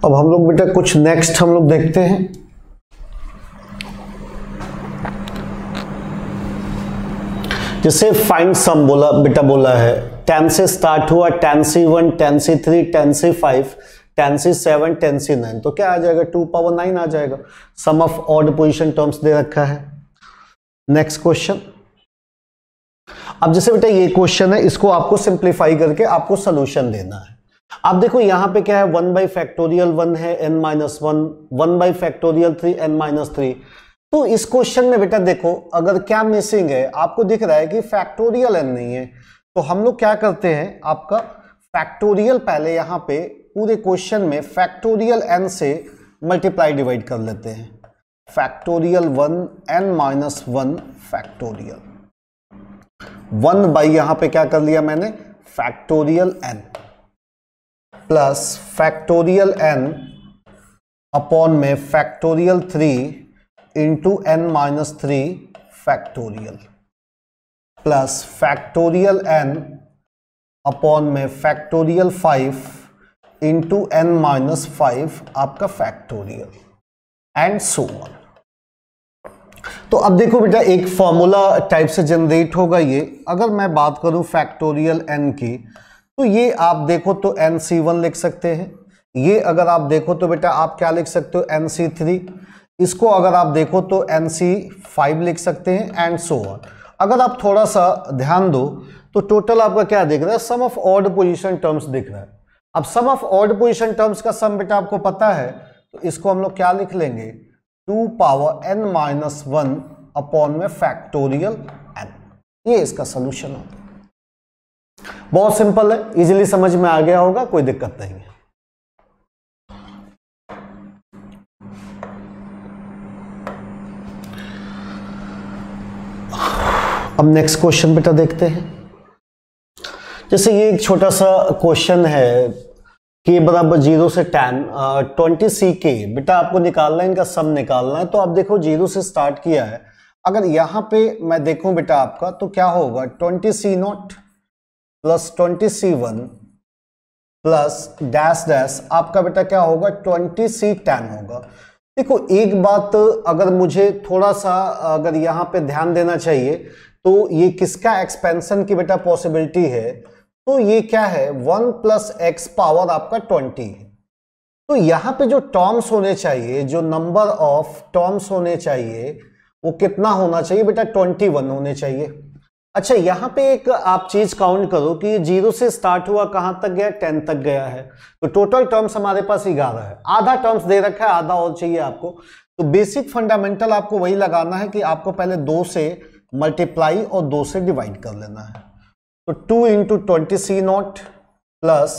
अब हम लोग बेटा कुछ नेक्स्ट हम लोग देखते हैं जैसे फाइंड सम बोला बेटा बोला है टेन से स्टार्ट हुआ ten C one ten C three ten C five ten C seven ten C nine तो क्या आ जाएगा टू पावर नाइन आ जाएगा sum of odd position terms दे रखा है नेक्स्ट क्वेश्चन अब जैसे बेटा ये क्वेश्चन है इसको आपको सिंप्लीफाई करके आपको सोल्यूशन देना है आप देखो यहां पे क्या है वन बाई फैक्टोरियल वन है n minus one one by factorial three n minus three तो इस क्वेश्चन में बेटा देखो अगर क्या मिसिंग है आपको दिख रहा है कि फैक्टोरियल एन नहीं है तो हम लोग क्या करते हैं आपका फैक्टोरियल पहले यहां पे पूरे क्वेश्चन में फैक्टोरियल एन से मल्टीप्लाई डिवाइड कर लेते हैं factorial one N minus one factorial one by यहां पे क्या कर लिया मैंने factorial N plus factorial N upon में factorial three into N minus three factorial plus factorial N upon में factorial five into N minus five आपका factorial and so on तो अब देखो बेटा एक फॉर्मूला टाइप से जनरेट होगा ये अगर मैं बात करूं फैक्टोरियल एन की तो ये आप देखो तो एन सी वन लिख सकते हैं ये अगर आप देखो तो बेटा आप क्या लिख सकते हो एन सी थ्री इसको अगर आप देखो तो एन सी फाइव लिख सकते हैं एंड सो ऑन अगर आप थोड़ा सा ध्यान दो तो टोटल आपका क्या दिख रहा है sum of odd position terms दिख रहा है अब sum of odd position terms का सम बेटा आपको पता है तो इसको हम लोग क्या लिख लेंगे two power N minus one upon में फैक्टोरियल एन ये इसका सोल्यूशन होगा बहुत सिंपल है इजीली समझ में आ गया होगा कोई दिक्कत नहीं है अब नेक्स्ट क्वेश्चन बेटा देखते हैं जैसे ये एक छोटा सा क्वेश्चन है के बराबर जीरो से टेन ट्वेंटी सी के बेटा आपको निकालना है इनका सम निकालना है तो आप देखो जीरो से स्टार्ट किया है अगर यहां पे मैं देखूं बेटा आपका तो क्या होगा twenty C naught plus twenty C one plus dash dash आपका बेटा क्या होगा ट्वेंटी सी टेन होगा देखो एक बात अगर मुझे थोड़ा सा अगर यहाँ पे ध्यान देना चाहिए तो ये किसका एक्सपेंशन की बेटा पॉसिबिलिटी है तो ये क्या है वन प्लस एक्स पावर आपका ट्वेंटी है तो यहाँ पे जो टर्म्स होने चाहिए जो नंबर ऑफ टर्म्स होने चाहिए वो कितना होना चाहिए बेटा ट्वेंटी वन होने चाहिए अच्छा यहाँ पे एक आप चीज काउंट करो कि जीरो से स्टार्ट हुआ कहाँ तक गया टेन तक गया है तो टोटल टर्म्स हमारे पास ग्यारह है आधा टर्म्स दे रखा है आधा और चाहिए आपको तो बेसिक फंडामेंटल आपको वही लगाना है कि आपको पहले दो से मल्टीप्लाई और दो से डिवाइड कर लेना है तो two into twenty C naught plus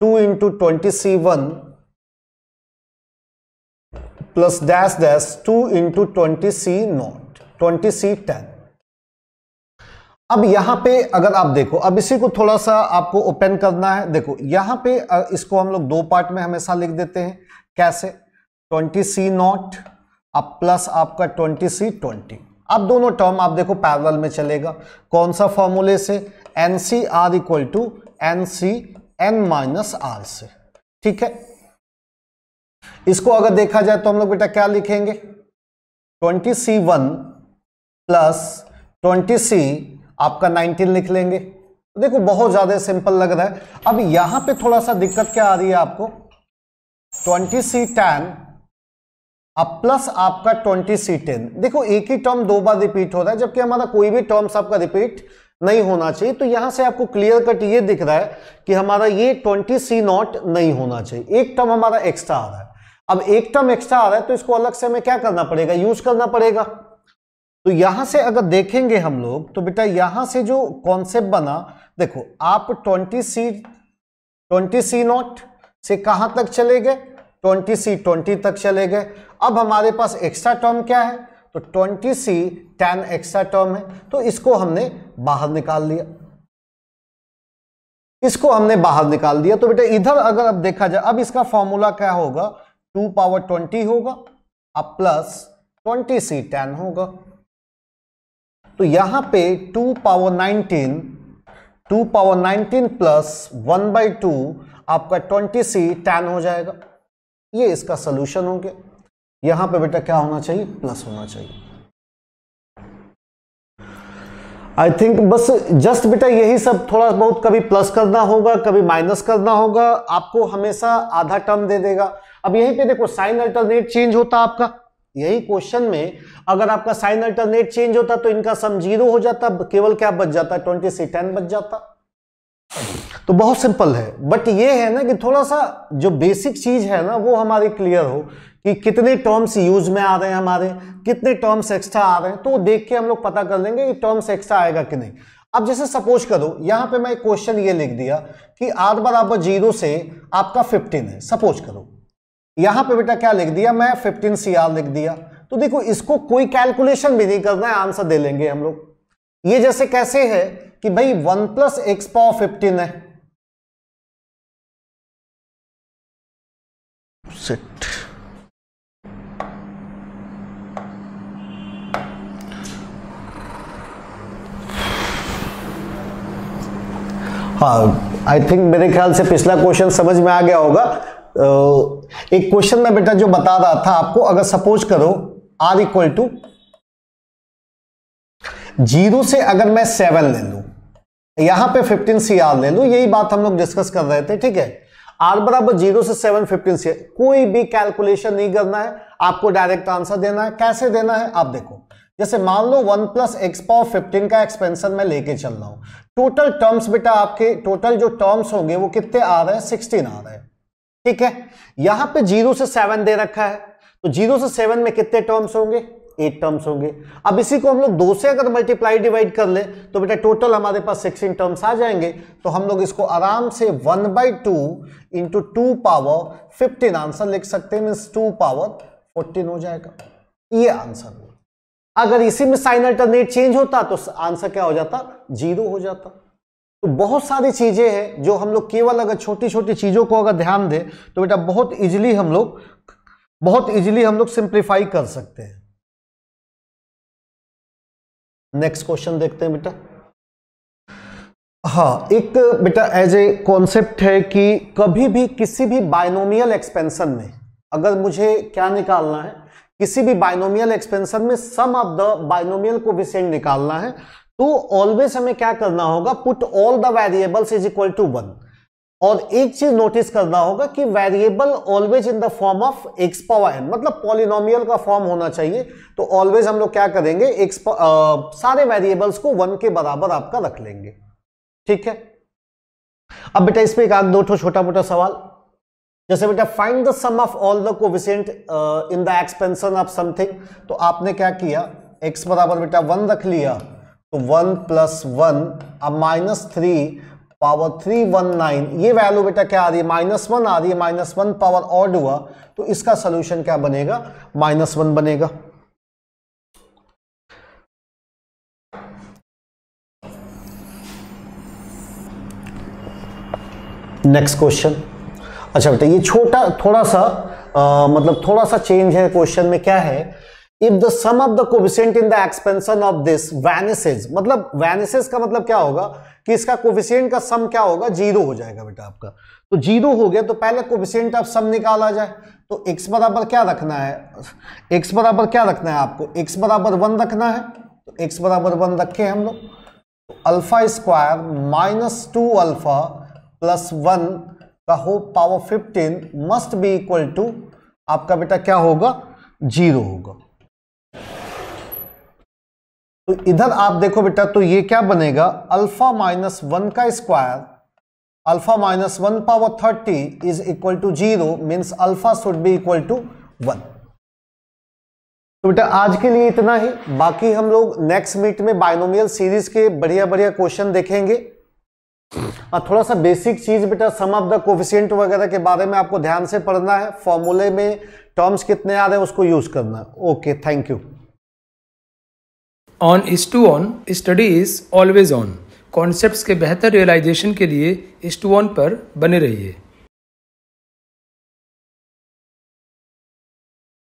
two into twenty C one plus dash dash two into twenty C naught twenty C ten अब यहां पे अगर आप देखो अब इसी को थोड़ा सा आपको ओपन करना है देखो यहां पे इसको हम लोग दो पार्ट में हमेशा लिख देते हैं कैसे ट्वेंटी सी नॉट अब प्लस आपका ट्वेंटी सी ट्वेंटी अब दोनों टर्म आप देखो पैरल में चलेगा कौन सा फॉर्मूले से N C R equal to N C N minus R से ठीक है इसको अगर देखा जाए तो हम लोग बेटा क्या लिखेंगे twenty C one plus twenty C आपका 19 लिख लेंगे देखो बहुत ज्यादा सिंपल लग रहा है अब यहां पे थोड़ा सा दिक्कत क्या आ रही है आपको 20 सी टेन अब प्लस आपका 20 सी टेन देखो एक ही टर्म दो बार रिपीट हो रहा है जबकि हमारा कोई भी टर्म आपका रिपीट नहीं होना चाहिए तो यहां से आपको क्लियर कट ये दिख रहा है कि हमारा ये 20 सी नॉट नहीं होना चाहिए एक टर्म हमारा एक्स्ट्रा आ रहा है अब एक टर्म एक्स्ट्रा आ रहा है तो इसको अलग से हमें क्या करना पड़ेगा यूज करना पड़ेगा तो यहां से अगर देखेंगे हम लोग तो बेटा यहां से जो कॉन्सेप्ट बना देखो आप twenty C twenty C naught से कहां तक चले गए ट्वेंटी सी ट्वेंटी तक चले गए अब हमारे पास एक्स्ट्रा टर्म क्या है तो twenty C ten extra term है तो इसको हमने बाहर निकाल लिया इसको हमने बाहर निकाल दिया तो बेटा इधर अगर अब देखा जाए अब इसका फॉर्मूला क्या होगा टू पावर ट्वेंटी होगा अब प्लस ट्वेंटी सी टेन होगा तो यहां पे 2 power 19 2 power 19 plus 1 by two आपका 20 सी टेन हो जाएगा ये इसका सोल्यूशन हो गया यहां पे बेटा क्या होना चाहिए प्लस होना चाहिए आई थिंक बस जस्ट बेटा यही सब थोड़ा बहुत कभी प्लस करना होगा कभी माइनस करना होगा आपको हमेशा आधा टर्म दे देगा अब यहीं पे देखो साइन अल्टरनेट चेंज होता आपका यही क्वेश्चन में अगर आपका साइन अल्टरनेट चेंज होता तो इनका सम जीरो हो जाता केवल क्या बच जाता ट्वेंटी से टेन बच जाता तो बहुत सिंपल है बट ये है ना कि थोड़ा सा जो बेसिक चीज है ना वो हमारी क्लियर हो कि कितने टर्म्स यूज में आ रहे हैं हमारे कितने टर्म्स एक्स्ट्रा आ रहे हैं तो देख के हम लोग पता कर लेंगे कि टर्म्स एक्स्ट्रा आएगा कि नहीं अब जैसे सपोज करो यहां पे मैं क्वेश्चन ये लिख दिया कि आर बराबर जीरो से आपका फिफ्टीन है सपोज करो यहां पे बेटा क्या लिख दिया मैं फिफ्टीन सी आर लिख दिया तो देखो इसको कोई कैलकुलेशन भी नहीं करना है आंसर दे लेंगे हम लोग ये जैसे कैसे है कि भाई one plus x power fifteen है हाँ आई थिंक मेरे ख्याल से पिछला क्वेश्चन समझ में आ गया होगा एक क्वेश्चन में बेटा जो बता रहा था आपको अगर सपोज करो आर इक्वल टू जीरो से अगर मैं सेवन ले लू यहां पे फिफ्टीन सी आर ले लू यही बात हम लोग डिस्कस कर रहे थे ठीक है आर बराबर जीरो से सेवन फिफ्टीन सी कोई भी कैलकुलेशन नहीं करना है आपको डायरेक्ट आंसर देना है कैसे देना है आप देखो जैसे मान लो one plus x power fifteen का एक्सपेंशन मैं लेके चल रहा हूं टोटल टर्म्स बेटा आपके टोटल जो टर्म्स होंगे वो कितने आ रहे हैं सिक्सटीन आ रहे हैं ठीक है यहां पे जीरो से सेवन दे रखा है तो जीरो से सेवन में कितने टर्म्स होंगे एट टर्म्स होंगे अब इसी को हम लोग दो से अगर मल्टीप्लाई डिवाइड कर ले तो बेटा टोटल हमारे पास सिक्सटीन टर्म्स आ जाएंगे तो हम लोग इसको आराम से one by two into two power fifteen answer लिख सकते हैं मीन्स टू पावर फोर्टीन हो जाएगा ये आंसर अगर इसी में साइन अल्टरनेट चेंज होता तो आंसर क्या हो जाता जीरो हो जाता तो बहुत सारी चीज़ें हैं जो हम लोग केवल अगर छोटी छोटी चीज़ों को अगर ध्यान दें तो बेटा बहुत इजीली हम लोग बहुत इजीली हम लोग सिंप्लीफाई कर सकते हैं नेक्स्ट क्वेश्चन देखते हैं बेटा हाँ एक बेटा एज ए कॉन्सेप्ट है कि कभी भी किसी भी बायनोमियल एक्सपेंशन में अगर मुझे क्या निकालना है किसी भी बायनोमियल एक्सपेंशन में sum of the binomial coefficient निकालना है तो ऑलवेज हमें क्या करना होगा put all the variables is equal to one और एक चीज नोटिस करना होगा कि variable always in the form of x power N मतलब पॉलिनोमियल का फॉर्म होना चाहिए तो ऑलवेज हम लोग क्या करेंगे एक्स सारे वेरिएबल्स को वन के बराबर आपका रख लेंगे ठीक है अब बेटा इस पर एक आग दो छोटा मोटा सवाल जैसे बेटा find the sum of all the coefficient in the expansion of something तो आपने क्या किया एक्स बराबर बेटा वन रख लिया तो वन प्लस वन अब minus three power three one nine ये वैल्यू बेटा क्या आ रही है माइनस वन आ रही है माइनस वन पावर ऑड हुआ तो इसका सोल्यूशन क्या बनेगा माइनस वन बनेगा नेक्स्ट क्वेश्चन अच्छा बेटा ये छोटा थोड़ा सा आ, मतलब थोड़ा सा चेंज है क्वेश्चन में क्या है if the sum of the coefficient in the expansion of this vanishes मतलब वैनिसेज का मतलब क्या होगा कि इसका कोविशेंट का सम क्या होगा जीरो हो जाएगा बेटा आपका तो जीरो हो गया तो पहले कोविशेंट ऑफ सम निकाला जाए तो एक्स बराबर क्या रखना है एक्स बराबर क्या रखना है आपको एक्स बराबर वन रखना है तो एक्स बराबर वन रखे हम लोग तो alpha square minus two alpha plus one का हो power fifteen must be equal to आपका बेटा क्या होगा जीरो होगा तो इधर आप देखो बेटा तो ये क्या बनेगा अल्फा माइनस वन का square alpha minus one power thirty is equal to zero means alpha should be equal to one तो बेटा आज के लिए इतना ही बाकी हम लोग नेक्स्ट मीट में बाइनोमियल सीरीज के बढ़िया बढ़िया क्वेश्चन देखेंगे और थोड़ा सा बेसिक चीज बेटा सम ऑफ द कोफिशियंट वगैरह के बारे में आपको ध्यान से पढ़ना है फॉर्मूले में टर्म्स कितने आ रहे हैं उसको यूज करना है okay thank you on is to on study is always on concepts के बेहतर रियलाइजेशन के लिए इज टू ऑन पर बने रहिए